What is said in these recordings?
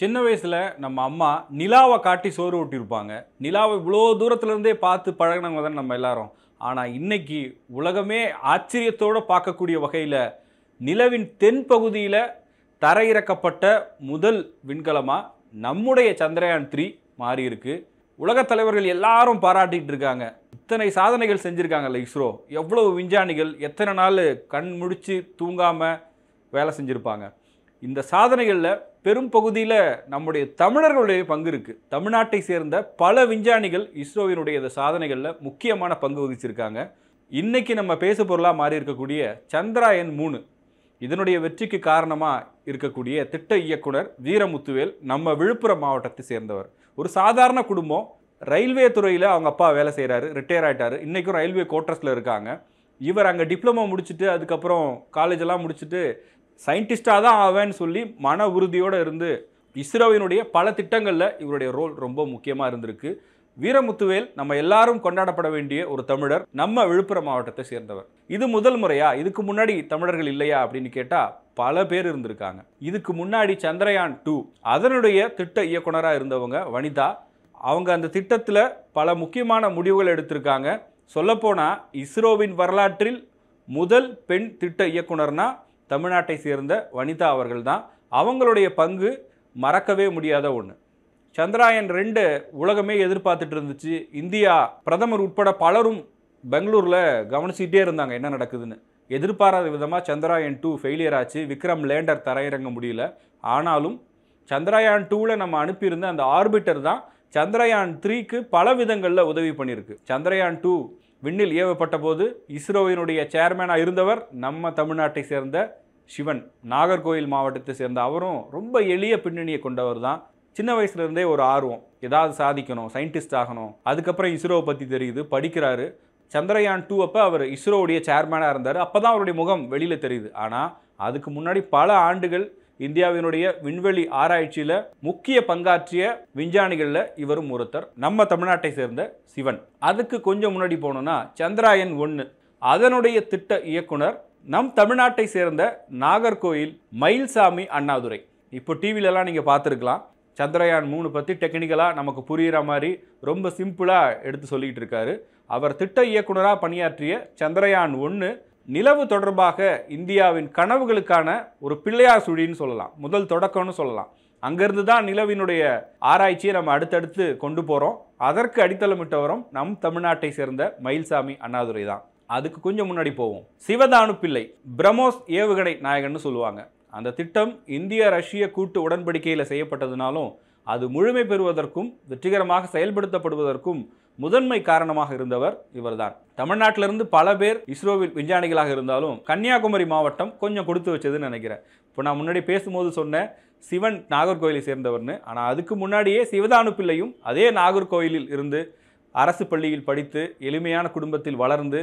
சின்ன வயசில் நம்ம அம்மா நிலாவை காட்டி சோறு ஊட்டியிருப்பாங்க நிலாவை இவ்வளோ தூரத்துலேருந்தே பார்த்து பழகினவங்க தான் நம்ம எல்லாரும் ஆனால் இன்றைக்கி உலகமே ஆச்சரியத்தோடு பார்க்கக்கூடிய வகையில் நிலவின் தென் பகுதியில் தரையிறக்கப்பட்ட முதல் விண்கலமாக நம்முடைய சந்திரயான் த்ரீ மாறி இருக்கு உலகத் தலைவர்கள் எல்லாரும் பாராட்டிகிட்டு இருக்காங்க இத்தனை சாதனைகள் செஞ்சுருக்காங்கல்ல இஸ்ரோ எவ்வளவு விஞ்ஞானிகள் எத்தனை நாள் கண் முடித்து தூங்காமல் வேலை செஞ்சுருப்பாங்க இந்த சாதனைகளில் பெரும் பகுதியில் நம்முடைய தமிழர்களுடைய பங்கு இருக்குது தமிழ்நாட்டை சேர்ந்த பல விஞ்ஞானிகள் இஸ்ரோவினுடைய இந்த சாதனைகளில் முக்கியமான பங்கு வகிச்சிருக்காங்க இன்றைக்கி நம்ம பேசு பொருளாக மாறி இருக்கக்கூடிய சந்திராயன் மூணு இதனுடைய வெற்றிக்கு காரணமாக இருக்கக்கூடிய திட்ட இயக்குனர் வீரமுத்துவேல் நம்ம விழுப்புரம் மாவட்டத்தை சேர்ந்தவர் ஒரு சாதாரண குடும்பம் ரயில்வே துறையில் அவங்க அப்பா வேலை செய்கிறாரு ரிட்டையர் ஆகிட்டார் இன்றைக்கும் ரயில்வே கோட்டர்ஸில் இருக்காங்க இவர் அங்கே டிப்ளமோ முடிச்சுட்டு அதுக்கப்புறம் காலேஜெல்லாம் முடிச்சுட்டு சயின்டிஸ்டாக தான் ஆவேன்னு சொல்லி மன உறுதியோடு இருந்து இஸ்ரோவினுடைய பல திட்டங்களில் இவருடைய ரோல் ரொம்ப முக்கியமாக இருந்திருக்கு வீரமுத்துவேல் நம்ம எல்லாரும் கொண்டாடப்பட வேண்டிய ஒரு தமிழர் நம்ம விழுப்புரம் மாவட்டத்தை சேர்ந்தவர் இது முதல் முறையா இதுக்கு முன்னாடி தமிழர்கள் இல்லையா அப்படின்னு கேட்டால் பல பேர் இருந்திருக்காங்க இதுக்கு முன்னாடி சந்திரயான் டூ அதனுடைய திட்ட இயக்குனராக இருந்தவங்க வனிதா அவங்க அந்த திட்டத்தில் பல முக்கியமான முடிவுகள் எடுத்திருக்காங்க சொல்லப்போனால் இஸ்ரோவின் வரலாற்றில் முதல் பெண் திட்ட இயக்குனர்னா தமிழ்நாட்டை சேர்ந்த வனிதா அவர்கள் தான் அவங்களுடைய பங்கு மறக்கவே முடியாத ஒன்று சந்திராயன் ரெண்டு உலகமே எதிர்பார்த்துட்டு இருந்துச்சு இந்தியா பிரதமர் உட்பட பலரும் பெங்களூரில் கவனிச்சிக்கிட்டே இருந்தாங்க என்ன நடக்குதுன்னு எதிர்பாராத விதமாக சந்திராயன் டூ ஃபெயிலியர் ஆச்சு விக்ரம் லேண்டர் தரையிறங்க முடியல ஆனாலும் சந்திராயான் டூவில் நம்ம அனுப்பியிருந்த அந்த ஆர்பிட்டர் தான் சந்திரயான் த்ரீக்கு பல விதங்களில் உதவி பண்ணியிருக்கு சந்திரயான் டூ விண்ணில் ஏவப்பட்ட போது இஸ்ரோவினுடைய சேர்மேனாக இருந்தவர் நம்ம தமிழ்நாட்டை சேர்ந்த சிவன் நாகர்கோவில் மாவட்டத்தை சேர்ந்த அவரும் ரொம்ப எளிய பின்னணியை கொண்டவர் தான் சின்ன வயசுலேருந்தே ஒரு ஆர்வம் ஏதாவது சாதிக்கணும் சயின்டிஸ்ட் ஆகணும் அதுக்கப்புறம் இஸ்ரோவை பற்றி தெரியுது படிக்கிறாரு சந்திரயான் டூ அப்போ அவர் இஸ்ரோவுடைய சேர்மேனாக இருந்தார் அப்போ தான் அவருடைய முகம் வெளியில் தெரியுது ஆனால் அதுக்கு முன்னாடி பல ஆண்டுகள் இந்தியாவினுடைய விண்வெளி ஆராய்ச்சியில் முக்கிய பங்காற்றிய விஞ்ஞானிகளில் இவரும் ஒருத்தர் நம்ம தமிழ்நாட்டை சேர்ந்த சிவன் அதுக்கு கொஞ்சம் முன்னாடி போனோம்னா சந்திராயன் ஒன்று அதனுடைய திட்ட இயக்குனர் நம் தமிழ்நாட்டை சேர்ந்த நாகர்கோயில் மயில்சாமி அண்ணாதுரை இப்போ டிவிலலாம் நீங்கள் பார்த்துருக்கலாம் சந்திரயான் மூணு பற்றி டெக்னிக்கலாக நமக்கு புரிகிற மாதிரி ரொம்ப சிம்பிளாக எடுத்து சொல்லிக்கிட்டு இருக்காரு அவர் திட்ட இயக்குனராக பணியாற்றிய சந்திரயான் ஒன்று நிலவு தொடர்பாக இந்தியாவின் கனவுகளுக்கான ஒரு பிள்ளையார் சுழின்னு சொல்லலாம் முதல் தொடக்கம்னு சொல்லலாம் அங்கிருந்து தான் நிலவினுடைய ஆராய்ச்சியை நம்ம அடுத்தடுத்து கொண்டு போகிறோம் அதற்கு அடித்தளமிட்டவரும் நம் தமிழ்நாட்டை சேர்ந்த மயில்சாமி அண்ணாதுரை தான் அதுக்கு கொஞ்சம் முன்னாடி போவோம் சிவதானு பிள்ளை பிரமோஸ் ஏவுகணை நாயகன்னு சொல்லுவாங்க அந்த திட்டம் இந்திய ரஷ்ய கூட்டு உடன்படிக்கையில் செய்யப்பட்டதுனாலும் அது முழுமை பெறுவதற்கும் வெற்றிகரமாக செயல்படுத்தப்படுவதற்கும் முதன்மை காரணமாக இருந்தவர் இவர்தான் தமிழ்நாட்டிலிருந்து பல பேர் இஸ்ரோவில் விஞ்ஞானிகளாக இருந்தாலும் கன்னியாகுமரி மாவட்டம் கொஞ்சம் கொடுத்து வச்சதுன்னு நினைக்கிறேன் இப்போ நான் முன்னாடி பேசும்போது சொன்னேன் சிவன் நாகர்கோவிலை சேர்ந்தவர்னு ஆனால் அதுக்கு முன்னாடியே சிவதானு பிள்ளையும் அதே நாகர்கோவிலில் இருந்து அரசு பள்ளியில் படித்து எளிமையான குடும்பத்தில் வளர்ந்து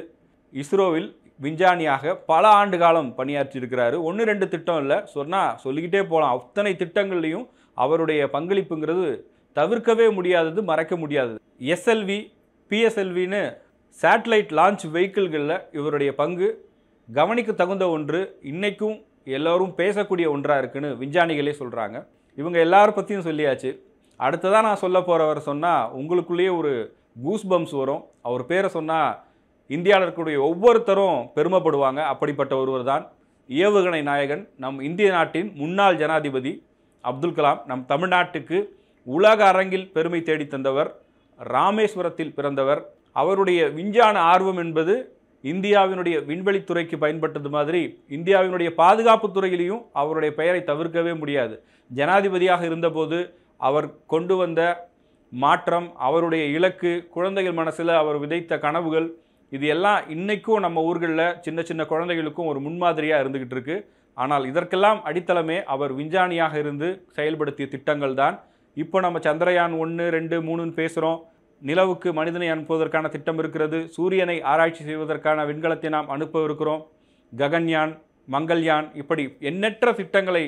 இஸ்ரோவில் விஞ்ஞானியாக பல ஆண்டு காலம் பணியாற்றி இருக்கிறாரு ஒன்று ரெண்டு திட்டம் இல்லை சொன்னால் சொல்லிக்கிட்டே போகலாம் அத்தனை திட்டங்கள்லையும் அவருடைய பங்களிப்புங்கிறது தவிர்க்கவே முடியாதது மறைக்க முடியாதது எஸ்எல்வி பிஎஸ்எல்வின்னு சேட்டலைட் லான்ச் வெஹிக்கிள்களில் இவருடைய பங்கு கவனிக்க தகுந்த ஒன்று இன்றைக்கும் எல்லோரும் பேசக்கூடிய ஒன்றாக இருக்குன்னு விஞ்ஞானிகளே சொல்கிறாங்க இவங்க எல்லாரும் பற்றியும் சொல்லியாச்சு அடுத்ததாக நான் சொல்ல போகிறவர் சொன்னால் உங்களுக்குள்ளேயே ஒரு கூஸ் பம்ஸ் வரும் அவர் பேரை சொன்னால் இந்தியாவில் இருக்கக்கூடிய ஒவ்வொருத்தரும் பெருமைப்படுவாங்க அப்படிப்பட்ட ஒருவர் தான் ஏவுகணை நாயகன் நம் இந்திய நாட்டின் முன்னாள் ஜனாதிபதி அப்துல் கலாம் நம் தமிழ்நாட்டுக்கு உலக அரங்கில் பெருமை தேடி தந்தவர் ராமேஸ்வரத்தில் பிறந்தவர் அவருடைய விஞ்ஞான ஆர்வம் என்பது இந்தியாவினுடைய விண்வெளித்துறைக்கு பயன்பட்டது மாதிரி இந்தியாவினுடைய பாதுகாப்பு துறையிலையும் அவருடைய பெயரை தவிர்க்கவே முடியாது ஜனாதிபதியாக இருந்தபோது அவர் கொண்டு வந்த மாற்றம் அவருடைய இலக்கு குழந்தைகள் மனசில் அவர் விதைத்த கனவுகள் இது எல்லாம் இன்றைக்கும் நம்ம ஊர்களில் சின்ன சின்ன குழந்தைகளுக்கும் ஒரு முன்மாதிரியாக இருந்துக்கிட்டு இருக்குது ஆனால் இதற்கெல்லாம் அடித்தளமே அவர் விஞ்ஞானியாக இருந்து செயல்படுத்திய திட்டங்கள் தான் இப்போ நம்ம சந்திரயான் ஒன்று ரெண்டு மூணுன்னு பேசுகிறோம் நிலவுக்கு மனிதனை அனுப்புவதற்கான திட்டம் இருக்கிறது சூரியனை ஆராய்ச்சி செய்வதற்கான விண்கலத்தை நாம் அனுப்ப இருக்கிறோம் ககன்யான் மங்கள்யான் இப்படி எண்ணற்ற திட்டங்களை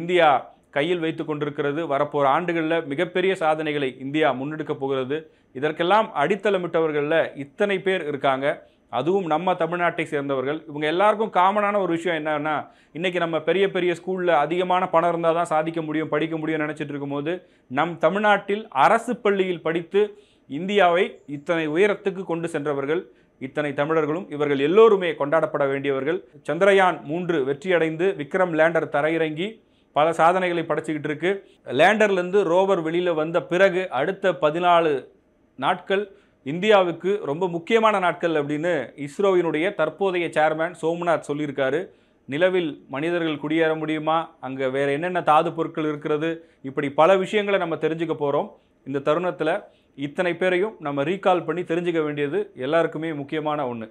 இந்தியா கையில் வைத்து கொண்டிருக்கிறது வரப்போகிற ஆண்டுகளில் மிகப்பெரிய சாதனைகளை இந்தியா முன்னெடுக்கப் போகிறது இதற்கெல்லாம் அடித்தளமிட்டவர்களில் இத்தனை பேர் இருக்காங்க அதுவும் நம்ம தமிழ்நாட்டை சேர்ந்தவர்கள் இவங்க எல்லாருக்கும் காமனான ஒரு விஷயம் என்னன்னா இன்றைக்கி நம்ம பெரிய பெரிய ஸ்கூலில் அதிகமான பணம் இருந்தால் தான் சாதிக்க முடியும் படிக்க முடியும்னு நினச்சிட்டு இருக்கும்போது நம் தமிழ்நாட்டில் அரசு பள்ளியில் படித்து இந்தியாவை இத்தனை உயரத்துக்கு கொண்டு சென்றவர்கள் இத்தனை தமிழர்களும் இவர்கள் எல்லோருமே கொண்டாடப்பட வேண்டியவர்கள் சந்திரயான் மூன்று வெற்றியடைந்து விக்ரம் லேண்டர் தரையிறங்கி பல சாதனைகளை படைச்சிக்கிட்டு இருக்கு லேண்டர்லேருந்து ரோவர் வெளியில் வந்த பிறகு அடுத்த பதினாலு நாட்கள் இந்தியாவுக்கு ரொம்ப முக்கியமான நாட்கள் அப்படின்னு இஸ்ரோவினுடைய தற்போதைய சேர்மேன் சோம்நாத் சொல்லியிருக்காரு நிலவில் மனிதர்கள் குடியேற முடியுமா அங்கே வேறு என்னென்ன தாது பொருட்கள் இருக்கிறது இப்படி பல விஷயங்களை நம்ம தெரிஞ்சுக்க போகிறோம் இந்த தருணத்தில் இத்தனை பேரையும் நம்ம ரீகால் பண்ணி தெரிஞ்சுக்க வேண்டியது எல்லாருக்குமே முக்கியமான ஒன்று